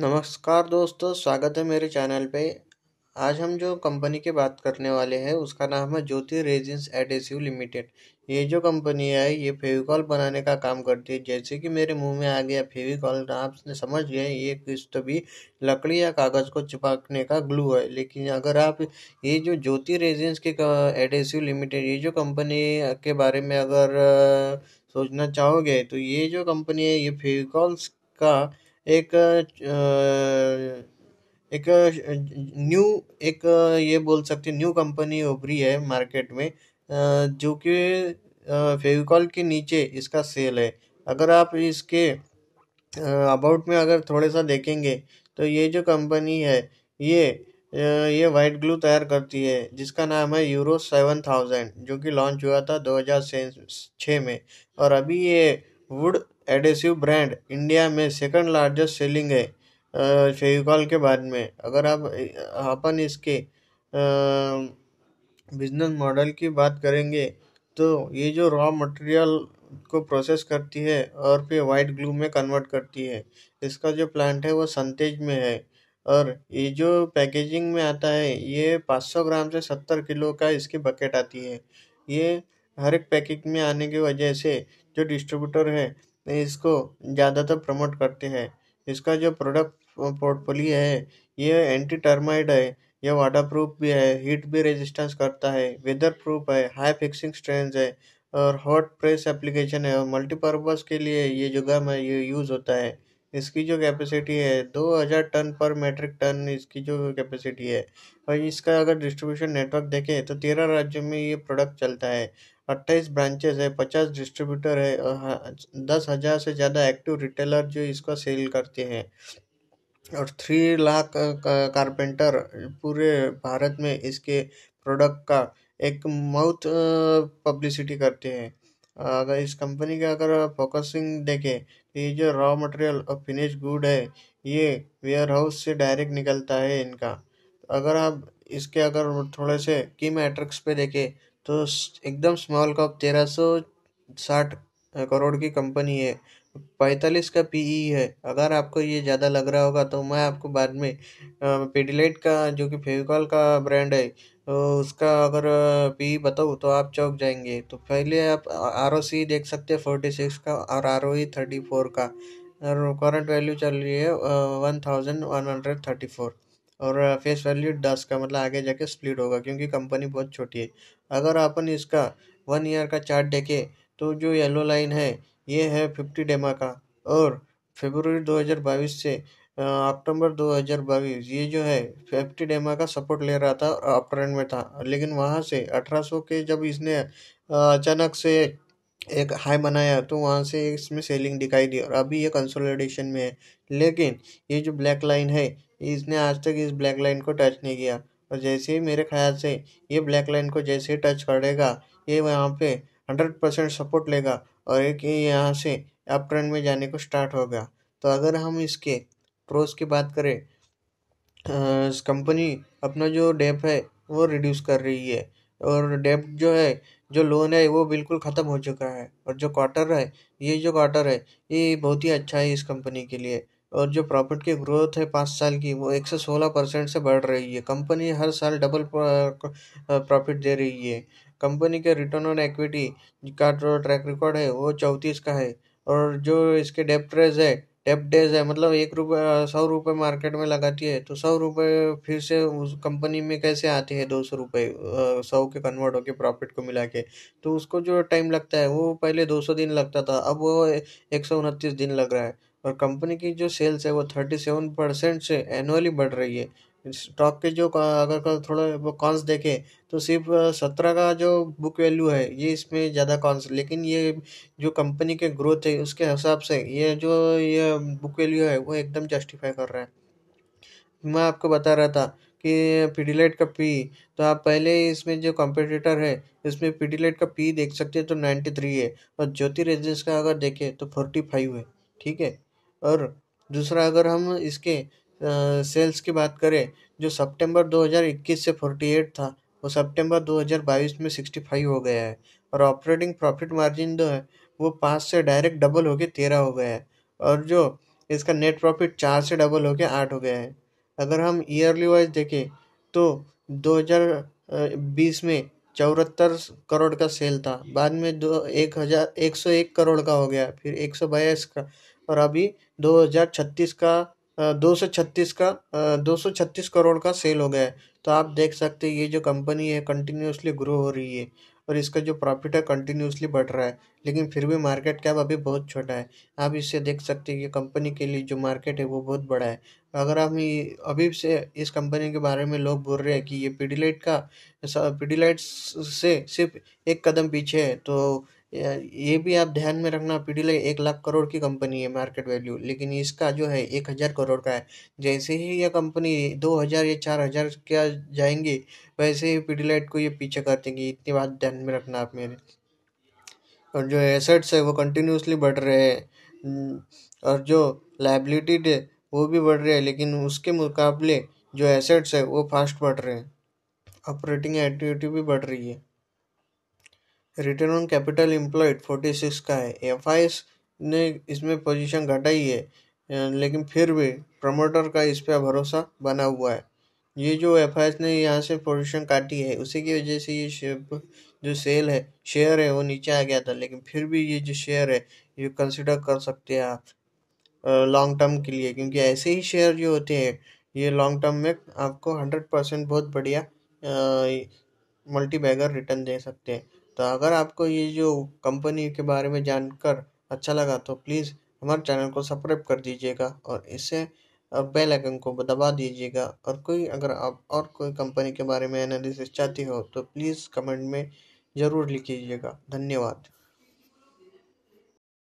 नमस्कार दोस्तों स्वागत है मेरे चैनल पे आज हम जो कंपनी के बात करने वाले हैं उसका नाम है ज्योति रेजिंस एडेसिव लिमिटेड ये जो कंपनी है ये फेविकॉल बनाने का काम करती है जैसे कि मेरे मुंह में आ गया फेविकॉल आपने समझ गए ये कुछ तो भी लकड़ी या कागज़ को चिपकने का ग्लू है लेकिन अगर आप ये जो ज्योति रेजिंस के एडेसिव लिमिटेड ये जो कंपनी के बारे में अगर सोचना चाहोगे तो ये जो कंपनी है ये फेविकॉल्स का एक एक न्यू एक ये बोल सकते न्यू कंपनी उभरी है मार्केट में जो कि फेविकॉल के नीचे इसका सेल है अगर आप इसके अबाउट में अगर थोड़े सा देखेंगे तो ये जो कंपनी है ये ये वाइट ग्लू तैयार करती है जिसका नाम है यूरो सेवन थाउजेंड जो कि लॉन्च हुआ था दो हज़ार छः में और अभी ये वुड एडेसिव ब्रांड इंडिया में सेकंड लार्जेस्ट सेलिंग है फेविकॉल के बाद में अगर आप अपन इसके बिजनेस मॉडल की बात करेंगे तो ये जो रॉ मटेरियल को प्रोसेस करती है और फिर वाइट ग्लू में कन्वर्ट करती है इसका जो प्लांट है वो संतेज में है और ये जो पैकेजिंग में आता है ये 500 ग्राम से 70 किलो का इसकी बकेट आती है ये हर एक पैकेट में आने की वजह से जो डिस्ट्रीब्यूटर है इसको ज़्यादातर प्रमोट करते हैं इसका जो प्रोडक्ट पोर्टफोलियो है ये एंटी टर्माइड है यह वाटर प्रूफ भी है हीट भी रेजिस्टेंस करता है वेदर प्रूफ है हाई फिक्सिंग स्ट्रेंथ है और हॉट प्रेस एप्लीकेशन है और मल्टीपर्पज़ के लिए ये जगह में ये यूज़ होता है इसकी जो कैपेसिटी है दो हज़ार टन पर मेट्रिक टन इसकी जो कैपेसिटी है और इसका अगर डिस्ट्रीब्यूशन नेटवर्क देखें तो तेरह राज्यों में ये प्रोडक्ट चलता है अट्ठाईस ब्रांचेस है पचास डिस्ट्रीब्यूटर है और दस हज़ार से ज़्यादा एक्टिव रिटेलर जो इसका सेल करते हैं और थ्री लाख कारपेंटर पूरे भारत में इसके प्रोडक्ट का एक माउथ पब्लिसिटी करते हैं अगर इस कंपनी का अगर फोकसिंग देखें तो ये जो रॉ मटेरियल और फिनिश गुड है ये वेयर हाउस से डायरेक्ट निकलता है इनका अगर आप इसके अगर थोड़े से की मैट्रिक्स पे देखें तो एकदम स्मॉल कॉप तेरह सौ साठ करोड़ की कंपनी है पैंतालीस का पीई e है अगर आपको ये ज़्यादा लग रहा होगा तो मैं आपको बाद में पेडिलाइट का जो कि फेविकॉल का ब्रांड है उसका अगर पी e बताऊँ तो आप चौक जाएंगे तो पहले आप आर ओ सी देख सकते हैं फोर्टी सिक्स का और R O E thirty four का और करंट वैल्यू चल रही है one thousand one hundred thirty four और फेस वैल्यू दस का मतलब आगे जाके स्प्लिट होगा क्योंकि कंपनी बहुत छोटी है अगर अपन इसका वन ईयर का चार्ट देखें तो जो येलो लाइन है ये है फिफ्टी डेमा का और फेबररी 2022 से अक्टूबर 2022 ये जो है फिफ्टी डेमा का सपोर्ट ले रहा था और अप ट्रेंड में था लेकिन वहाँ से 1800 के जब इसने अचानक से एक हाई बनाया तो वहाँ से इसमें सेलिंग दिखाई दी और अभी ये कंसोलिडेशन में है लेकिन ये जो ब्लैक लाइन है इसने आज तक इस ब्लैक लाइन को टच नहीं किया और जैसे ही मेरे ख्याल से ये ब्लैक लाइन को जैसे ही टच करेगा ये वहाँ पे हंड्रेड परसेंट सपोर्ट लेगा और एक ये यहाँ से अप ट्रेंड में जाने को स्टार्ट होगा तो अगर हम इसके प्रोस की बात करें कंपनी अपना जो डेप है वो रिड्यूस कर रही है और डेप जो है जो लोन है वो बिल्कुल ख़त्म हो चुका है और जो क्वार्टर है ये जो क्वार्टर है ये बहुत ही अच्छा है इस कंपनी के लिए और जो प्रॉफिट की ग्रोथ है पाँच साल की वो एक सौ सोलह परसेंट से बढ़ रही है कंपनी हर साल डबल प्रॉफिट दे रही है कंपनी के रिटर्न ऑन इक्विटी का जो ट्रैक रिकॉर्ड है वो चौंतीस का है और जो इसके डेप्ट रेज है टेप डेज है मतलब एक रुपये सौ रुपये मार्केट में लगाती है तो सौ रुपये फिर से उस कंपनी में कैसे आते हैं दो सौ रुपये सौ के कन्वर्ट होकर प्रॉफिट को मिला के तो उसको जो टाइम लगता है वो पहले दो सौ दिन लगता था अब वो एक सौ उनतीस दिन लग रहा है और कंपनी की जो सेल्स है वो थर्टी सेवन परसेंट से एनुअली बढ़ रही है स्टॉक के जो अगर थोड़ा वो कॉन्स देखें तो सिर्फ सत्रह का जो बुक वैल्यू है ये इसमें ज़्यादा कॉन्स लेकिन ये जो कंपनी के ग्रोथ है उसके हिसाब से ये जो ये बुक वैल्यू है वो एकदम जस्टिफाई कर रहा है मैं आपको बता रहा था कि पीडीलाइट का पी तो आप पहले इसमें जो कॉम्पिटिटर है इसमें पीडीलाइट का पी देख सकते हैं तो नाइन्टी थ्री है और ज्योति रेजेंस का अगर देखें तो फोर्टी फाइव है ठीक है और दूसरा अगर हम इसके सेल्स की बात करें जो सितंबर 2021 से 48 था वो सितंबर 2022 में 65 हो गया है और ऑपरेटिंग प्रॉफिट मार्जिन जो है वो पाँच से डायरेक्ट डबल हो के तेरह हो गया है और जो इसका नेट प्रॉफिट चार से डबल के आठ हो गया है अगर हम ईयरली वाइज देखें तो 2020 में चौहत्तर करोड़ का सेल था बाद में दो एक हज़ार एक सौ एक करोड़ का हो गया फिर एक सौ बयास का और अभी दो हज़ार छत्तीस का दो सौ छत्तीस का दो सौ छत्तीस करोड़ का सेल हो गया है तो आप देख सकते हैं ये जो कंपनी है कंटिन्यूसली ग्रो हो रही है और इसका जो प्रॉफिट है कंटिन्यूसली बढ़ रहा है लेकिन फिर भी मार्केट कैप अभी बहुत छोटा है आप इससे देख सकते हैं कि कंपनी के लिए जो मार्केट है वो बहुत बड़ा है अगर हम अभी से इस कंपनी के बारे में लोग बोल रहे हैं कि ये पीडीलाइट का पीडीलाइट से सिर्फ एक कदम पीछे है तो ये भी आप ध्यान में रखना पी लाइट एक लाख करोड़ की कंपनी है मार्केट वैल्यू लेकिन इसका जो है एक हज़ार करोड़ का है जैसे ही यह कंपनी दो हज़ार या चार हज़ार क्या जाएंगी वैसे ही पी लाइट को ये पीछे कर देंगी इतनी बात ध्यान में रखना आप मेरे और जो एसेट्स है वो कंटिन्यूसली बढ़ रहे हैं हम्म, और जो लाइबिलिटी है वो भी बढ़ रहे हैं लेकिन उसके मुकाबले जो एसेट्स है वो फास्ट बढ़ रहे हैं ऑपरेटिंग एक्टिविटी भी बढ़ रही है return on capital employed forty six का है एफ ने इसमें पोजीशन घटाई है लेकिन फिर भी प्रमोटर का इस पर भरोसा बना हुआ है ये जो एफ ने यहाँ से पोजीशन काटी है उसी की वजह से ये जो सेल है शेयर है वो नीचे आ गया था लेकिन फिर भी ये जो शेयर है ये कंसिडर कर सकते हैं आप लॉन्ग टर्म के लिए क्योंकि ऐसे ही शेयर जो होते हैं ये लॉन्ग टर्म में आपको हंड्रेड परसेंट बहुत बढ़िया मल्टी बैगर रिटर्न दे सकते हैं तो अगर आपको ये जो कंपनी के बारे में जानकर अच्छा लगा तो प्लीज़ हमारे चैनल को सब्सक्राइब कर दीजिएगा और इसे और बेल आइकन को दबा दीजिएगा और कोई अगर आप और कोई कंपनी के बारे में एनालिसिस चाहती हो तो प्लीज़ कमेंट में ज़रूर लिखिएगा धन्यवाद